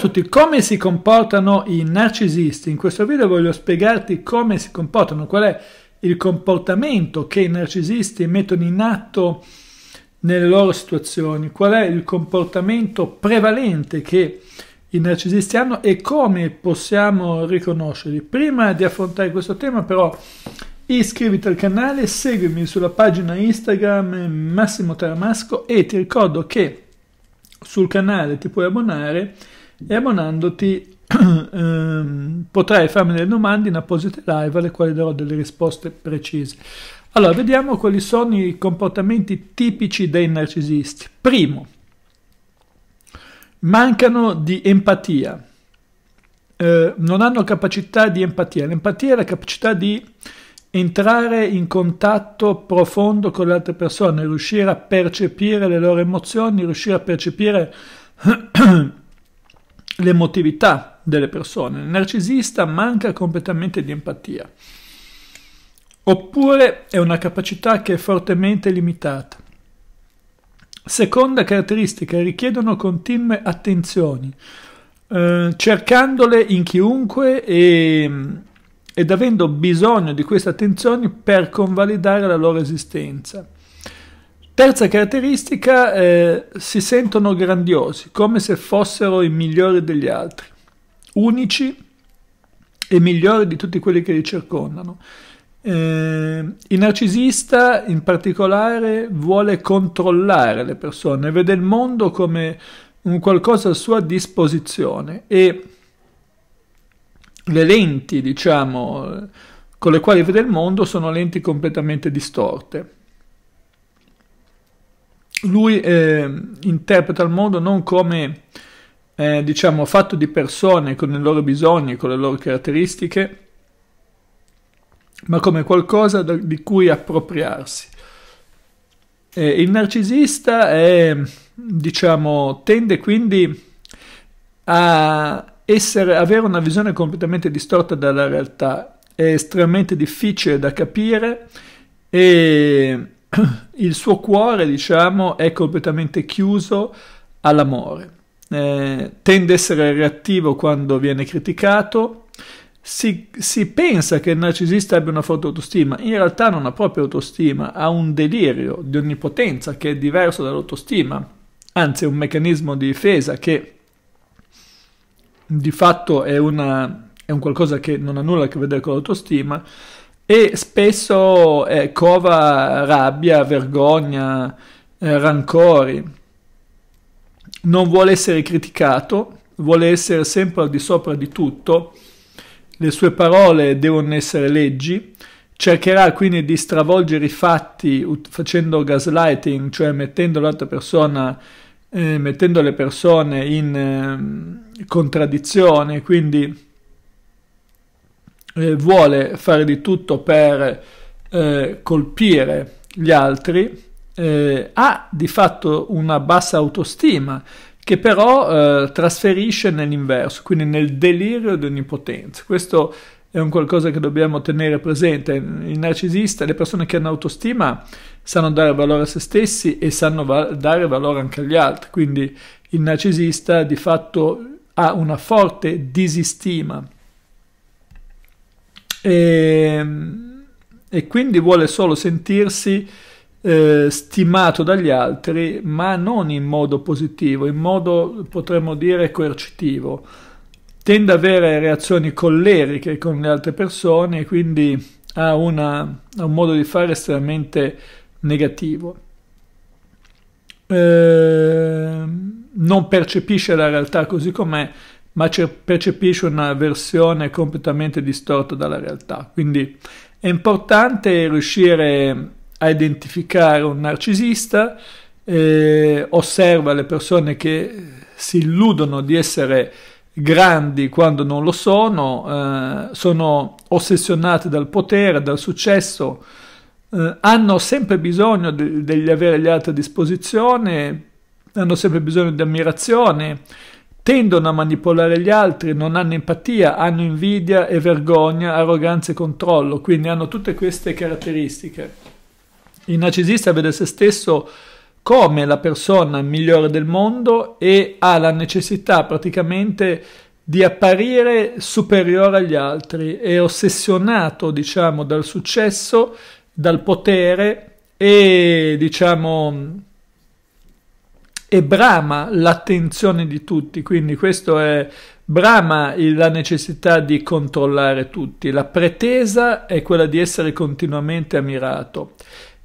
Ciao a tutti, come si comportano i narcisisti? In questo video voglio spiegarti come si comportano, qual è il comportamento che i narcisisti mettono in atto nelle loro situazioni, qual è il comportamento prevalente che i narcisisti hanno e come possiamo riconoscerli. Prima di affrontare questo tema però iscriviti al canale, seguimi sulla pagina Instagram Massimo Taramasco e ti ricordo che sul canale ti puoi abbonare e abbonandoti ehm, potrai farmi delle domande in apposite live alle quali darò delle risposte precise. Allora, vediamo quali sono i comportamenti tipici dei narcisisti. Primo, mancano di empatia. Eh, non hanno capacità di empatia. L'empatia è la capacità di entrare in contatto profondo con le altre persone, riuscire a percepire le loro emozioni, riuscire a percepire l'emotività delle persone. Il narcisista manca completamente di empatia. Oppure è una capacità che è fortemente limitata. Seconda caratteristica, richiedono continue attenzioni, eh, cercandole in chiunque e, ed avendo bisogno di queste attenzioni per convalidare la loro esistenza. Terza caratteristica, eh, si sentono grandiosi, come se fossero i migliori degli altri, unici e migliori di tutti quelli che li circondano. Eh, il narcisista in particolare vuole controllare le persone, vede il mondo come un qualcosa a sua disposizione e le lenti, diciamo, con le quali vede il mondo sono lenti completamente distorte lui eh, interpreta il mondo non come eh, diciamo fatto di persone con i loro bisogni, con le loro caratteristiche, ma come qualcosa da, di cui appropriarsi. Eh, il narcisista è, diciamo, tende quindi a essere, avere una visione completamente distorta dalla realtà, è estremamente difficile da capire e il suo cuore, diciamo, è completamente chiuso all'amore. Eh, tende a essere reattivo quando viene criticato. Si, si, pensa che il narcisista abbia una forte autostima, in realtà non ha proprio autostima, ha un delirio di onnipotenza che è diverso dall'autostima, anzi è un meccanismo di difesa che di fatto è, una, è un qualcosa che non ha nulla a che vedere con l'autostima, e spesso eh, cova rabbia, vergogna, eh, rancori. Non vuole essere criticato, vuole essere sempre al di sopra di tutto, le sue parole devono essere leggi, cercherà quindi di stravolgere i fatti facendo gaslighting, cioè mettendo l'altra persona eh, mettendo le persone in eh, contraddizione, quindi eh, vuole fare di tutto per eh, colpire gli altri, eh, ha di fatto una bassa autostima che però eh, trasferisce nell'inverso, quindi nel delirio di onnipotenza. Questo è un qualcosa che dobbiamo tenere presente. Il narcisista, le persone che hanno autostima sanno dare valore a se stessi e sanno va- dare valore anche agli altri, quindi il narcisista di fatto ha una forte disistima e, ehm, e quindi vuole solo sentirsi eh, stimato dagli altri, ma non in modo positivo, in modo potremmo dire coercitivo. Tende ad avere reazioni colleriche con le altre persone quindi ha, una, ha un modo di fare estremamente negativo. Eh, non percepisce la realtà così com'è ma percepisce una versione completamente distorta dalla realtà. Quindi è importante riuscire a identificare un narcisista, eh, osserva le persone che si illudono di essere grandi quando non lo sono, eh, sono ossessionate dal potere, dal successo, eh, hanno sempre bisogno di, di avere gli altri a disposizione, hanno sempre bisogno di ammirazione, tendono a manipolare gli altri, non hanno empatia, hanno invidia e vergogna, arroganza e controllo, quindi hanno tutte queste caratteristiche. Il narcisista vede se stesso come la persona migliore del mondo e ha la necessità praticamente di apparire superiore agli altri, è ossessionato diciamo dal successo, dal potere e diciamo e brama l'attenzione di tutti, quindi questo è brama la necessità di controllare tutti, la pretesa è quella di essere continuamente ammirato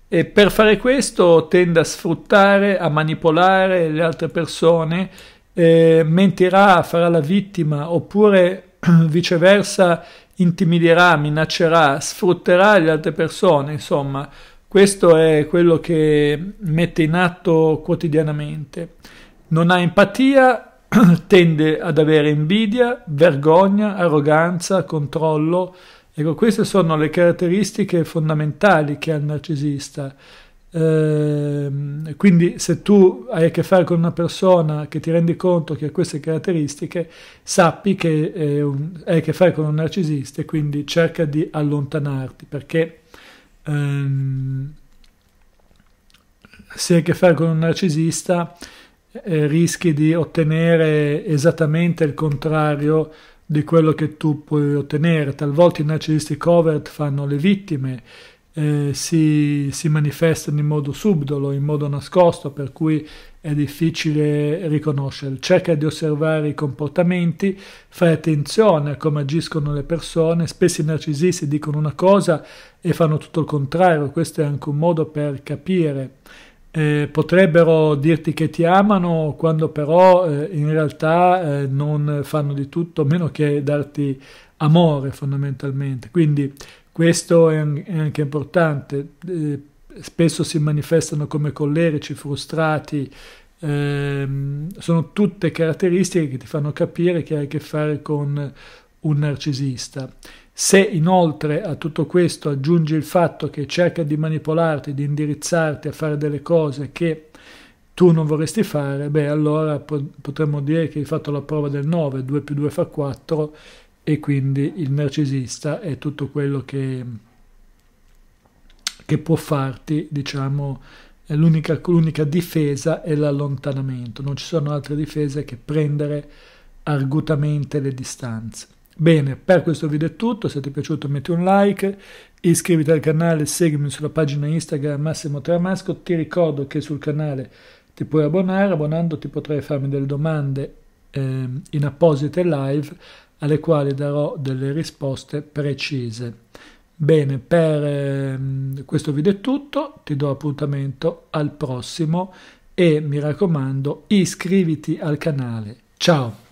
e per fare questo tende a sfruttare, a manipolare le altre persone, eh, mentirà, farà la vittima oppure viceversa intimiderà, minaccerà, sfrutterà le altre persone, insomma questo è quello che mette in atto quotidianamente. Non ha empatia, tende ad avere invidia, vergogna, arroganza, controllo. Ecco, queste sono le caratteristiche fondamentali che ha il narcisista. Ehm, quindi se tu hai a che fare con una persona che ti rendi conto che ha queste caratteristiche, sappi che eh, un, hai a che fare con un narcisista e quindi cerca di allontanarti perché ehm, se hai a che fare con un narcisista eh, rischi di ottenere esattamente il contrario di quello che tu puoi ottenere. Talvolta i narcisisti covert fanno le vittime eh, si, si, manifestano in modo subdolo, in modo nascosto, per cui è difficile riconoscerli. Cerca di osservare i comportamenti, fai attenzione a come agiscono le persone, spesso i narcisisti dicono una cosa e fanno tutto il contrario, questo è anche un modo per capire. Eh, potrebbero dirti che ti amano quando però eh, in realtà eh, non fanno di tutto meno che darti amore fondamentalmente. Quindi questo è, è anche importante, eh, spesso si manifestano come collerici, frustrati, ehm, sono tutte caratteristiche che ti fanno capire che hai a che fare con un narcisista. Se inoltre a tutto questo aggiungi il fatto che cerca di manipolarti, di indirizzarti a fare delle cose che tu non vorresti fare, beh allora potremmo dire che hai fatto la prova del 9, 2 più 2 fa 4 e quindi il narcisista è tutto quello che, che può farti, diciamo, l'unica, l'unica difesa è l'allontanamento, non ci sono altre difese che prendere argutamente le distanze. Bene, per questo video è tutto, se ti è piaciuto metti un like, iscriviti al canale, seguimi sulla pagina Instagram Massimo Tramasco, ti ricordo che sul canale ti puoi abbonare, abbonando ti potrai farmi delle domande eh, in apposite live alle quali darò delle risposte precise. Bene, per eh, questo video è tutto, ti do appuntamento al prossimo e mi raccomando iscriviti al canale. Ciao!